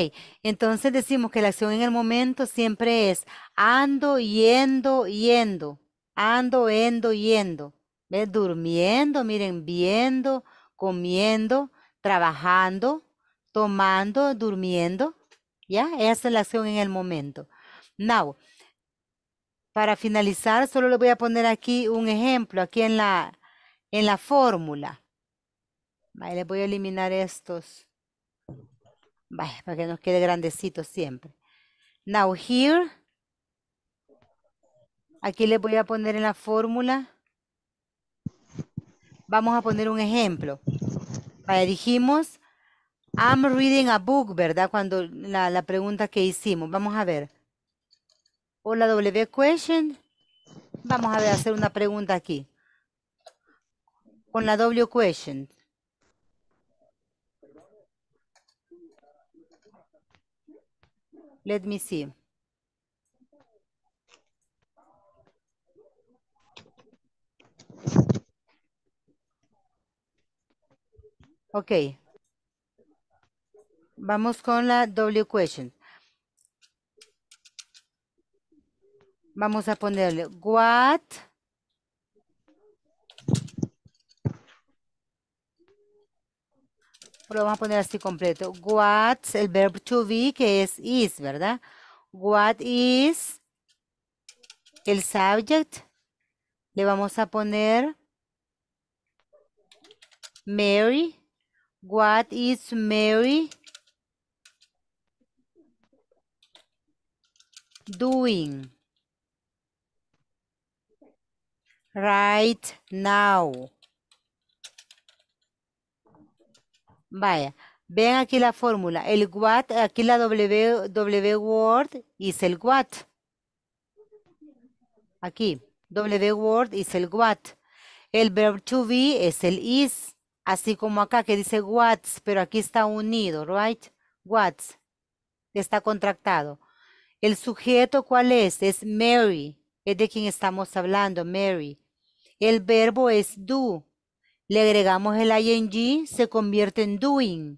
[SPEAKER 1] entonces decimos que la acción en el momento siempre es ando, yendo, yendo, ando, endo, yendo, ¿Ves? durmiendo, miren, viendo, comiendo, trabajando, tomando, durmiendo, ¿ya? Esa es la acción en el momento. Now, para finalizar, solo le voy a poner aquí un ejemplo, aquí en la, en la fórmula. Vale, le voy a eliminar estos. para que nos quede grandecito siempre. Now here. Aquí le voy a poner en la fórmula. Vamos a poner un ejemplo. dijimos, I'm reading a book, ¿verdad? Cuando la, la pregunta que hicimos. Vamos a ver o la W question. Vamos a hacer una pregunta aquí. Con la W question. Let me see. Ok. Vamos con la W question. Vamos a ponerle what lo vamos a poner así completo. what, el verbo to be, que es is, ¿verdad? What is el subject. Le vamos a poner Mary. What is Mary doing? right now. Vaya, vean aquí la fórmula. El what, aquí la W, word is el what. Aquí, W word is el what. El verb to be es el is. Así como acá que dice what's, pero aquí está unido, right? What's. Está contractado. El sujeto, ¿cuál es? Es Mary. Es de quien estamos hablando, Mary. El verbo es do. Le agregamos el ing, se convierte en doing.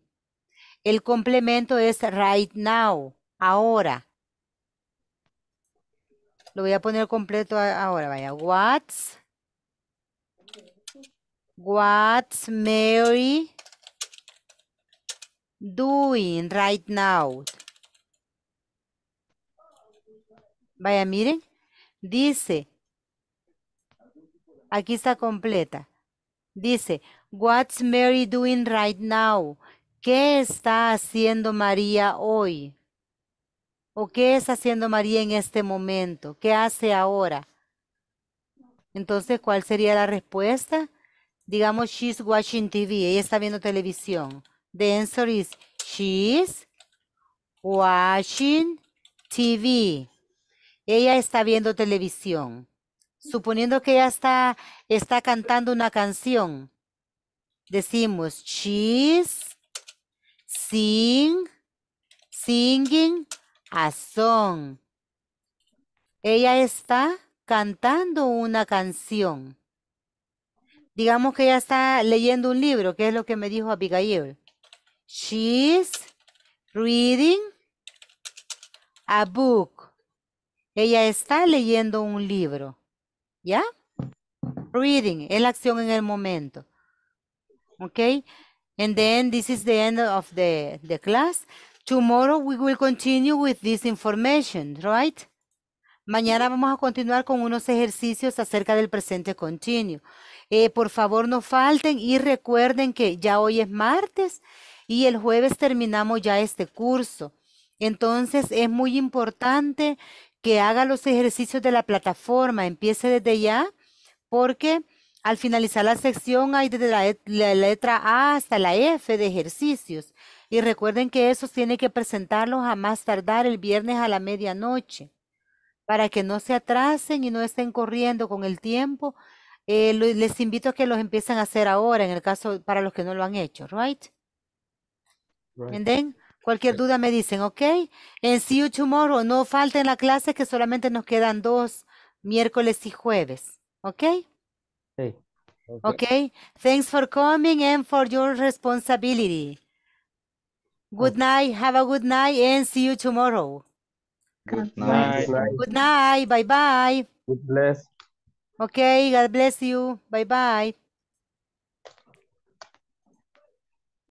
[SPEAKER 1] El complemento es right now, ahora. Lo voy a poner completo ahora, vaya. What's, what's Mary doing right now? Vaya, miren. Dice, Aquí está completa. Dice, What's Mary doing right now? ¿Qué está haciendo María hoy? ¿O qué está haciendo María en este momento? ¿Qué hace ahora? Entonces, ¿cuál sería la respuesta? Digamos, she's watching TV. Ella está viendo televisión. The answer is, she's watching TV. Ella está viendo televisión. Suponiendo que ella está, está cantando una canción, decimos she's sing, singing a song. Ella está cantando una canción. Digamos que ella está leyendo un libro, que es lo que me dijo Abigail. She's reading a book. Ella está leyendo un libro. ¿Ya? Reading es la acción en el momento. ¿Ok? And then this is the end of the, the class. Tomorrow we will continue with this information, right? Mañana vamos a continuar con unos ejercicios acerca del presente continuo. Eh, por favor, no falten y recuerden que ya hoy es martes y el jueves terminamos ya este curso. Entonces, es muy importante que haga los ejercicios de la plataforma, empiece desde ya, porque al finalizar la sección hay desde la, letra A hasta la F de ejercicios. Y recuerden que esos tiene que presentarlos a más tardar el viernes a la medianoche para que no se atrasen y no estén corriendo con el tiempo. Eh, les invito a que los empiecen a hacer ahora, en el caso para los que no lo han hecho, right? right. Cualquier duda me dicen, ¿ok? En See You Tomorrow, no falten la clase que solamente nos quedan dos, miércoles y jueves, ¿ok? Sí. Okay. Thanks for coming and for your responsibility. Good night. Have a good night and see you tomorrow. Good
[SPEAKER 2] night. Good
[SPEAKER 1] night. Bye bye. God bless. Okay. God bless you. Bye bye.